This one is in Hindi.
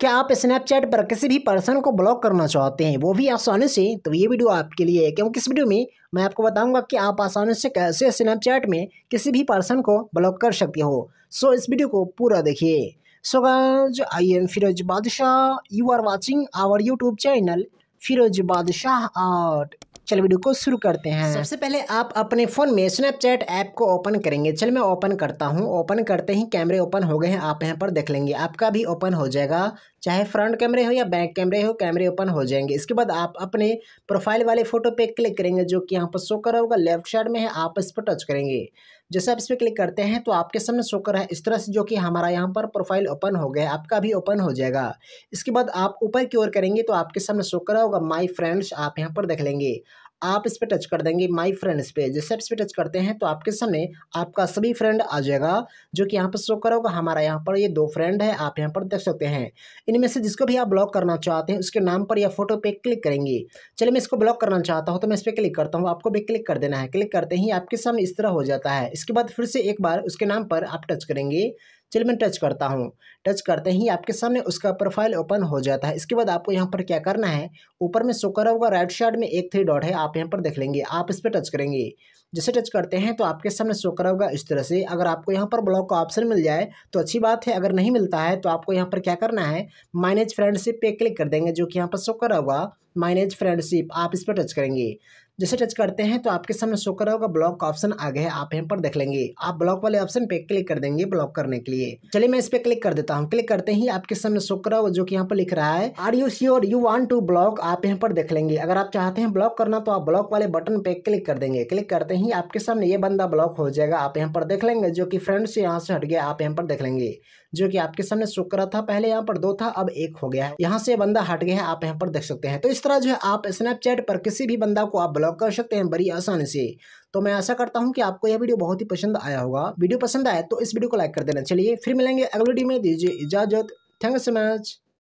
क्या आप स्नैपचैट पर किसी भी पर्सन को ब्लॉक करना चाहते हैं वो भी आसानी से तो ये वीडियो आपके लिए है क्योंकि इस वीडियो में मैं आपको बताऊंगा कि आप आसानी से कैसे स्नैपचैट में किसी भी पर्सन को ब्लॉक कर सकते हो सो इस वीडियो को पूरा देखिए सो गाज आई am Firoz Badshah you are watching our YouTube channel Firoz Badshah art चल वीडियो को शुरू करते हैं सबसे पहले आप अपने फ़ोन में स्नैपचैट ऐप को ओपन करेंगे चल मैं ओपन करता हूँ ओपन करते ही कैमरे ओपन हो गए हैं आप यहाँ पर देख लेंगे आपका भी ओपन हो जाएगा चाहे फ्रंट कैमरे हो या बैक कैमरे हो कैमरे ओपन हो जाएंगे इसके बाद आप अपने प्रोफाइल वाले फोटो पे क्लिक करेंगे जो कि यहाँ पर शो कर रहा होगा लेफ्ट साइड में है आप इस पर टच करेंगे जैसे आप इस पर क्लिक करते हैं तो आपके सामने शो कर रहा है इस तरह से जो कि हमारा यहाँ पर प्रोफाइल ओपन हो गया आपका भी ओपन हो जाएगा इसके बाद आप ऊपर की ओर करेंगे तो आपके सामने शो कर रहा होगा माई फ्रेंड्स आप यहाँ पर देख लेंगे आप इस पर टच कर देंगे माई फ्रेंड्स पे जैसे आप इस पर टच करते हैं तो आपके सामने आपका सभी फ्रेंड आ जाएगा जो कि यहाँ पर शो करोगा हमारा यहाँ पर ये दो फ्रेंड है आप यहाँ पर देख सकते हैं इनमें से जिसको भी आप ब्लॉक करना चाहते हैं उसके नाम पर या फोटो पे क्लिक करेंगे चलिए मैं इसको ब्लॉक करना चाहता हूँ तो मैं इस पर क्लिक करता हूँ आपको भी क्लिक कर देना है क्लिक करते ही आपके सामने इस तरह हो जाता है इसके बाद फिर से एक बार उसके नाम पर आप टच करेंगे चलिए मैं टच करता हूँ टच करते ही आपके सामने उसका प्रोफाइल ओपन हो जाता है इसके बाद आपको यहाँ पर क्या करना है ऊपर में शो करा होगा राइट साइड में एक थ्री डॉट है आप यहाँ पर देख लेंगे आप इस पर टच करेंगे जैसे टच करते हैं तो आपके सामने शो करा होगा इस तरह से अगर आपको यहाँ पर ब्लॉक का ऑप्शन मिल जाए तो अच्छी बात है अगर नहीं मिलता है तो आपको यहाँ पर क्या करना है माइनेज फ्रेंडशिप पे क्लिक कर देंगे जो कि यहाँ पर शो करा होगा माइनेज फ्रेंडशिप आप इस पर टच करेंगे जैसे टच करते हैं तो आपके सामने शो करा होगा ब्लॉक का ऑप्शन आ गया है आप यहाँ पर देख लेंगे आप ब्लॉक वाले ऑप्शन पे क्लिक कर देंगे ब्लॉक करने के लिए चलिए मैं इस पे क्लिक कर देता हूँ क्लिक करते ही आपके सामने शो करा होगा जो कि यहाँ पर लिख रहा है are you sure you want to block आप यहाँ पर देख लेंगे अगर आप चाहते हैं ब्लॉक करना तो आप ब्लॉक वाले बटन पे क्लिक कर देंगे क्लिक करते ही आपके सामने ये बंदा ब्लॉक हो जाएगा आप यहाँ पर देख लेंगे जो कि फ्रेंड से यहाँ से हट गया आप यहाँ पर देख लेंगे जो कि आपके सामने शो करा था पहले यहाँ पर दो था अब एक हो गया है यहाँ से बंदा हट गया है आप यहाँ पर देख सकते हैं तो इस तरह जो है आप स्नैपचैट पर किसी भी बंदा को आप ब्लॉक ब्लॉग कर सकते हैं बड़ी आसानी से तो मैं ऐसा करता हूँ कि आपको यह वीडियो बहुत ही पसंद आया होगा वीडियो पसंद आया तो इस वीडियो को लाइक कर देना चलिए फिर मिलेंगे अगले वीडियो में दीजिए इजाज़त थैंक्स सो मच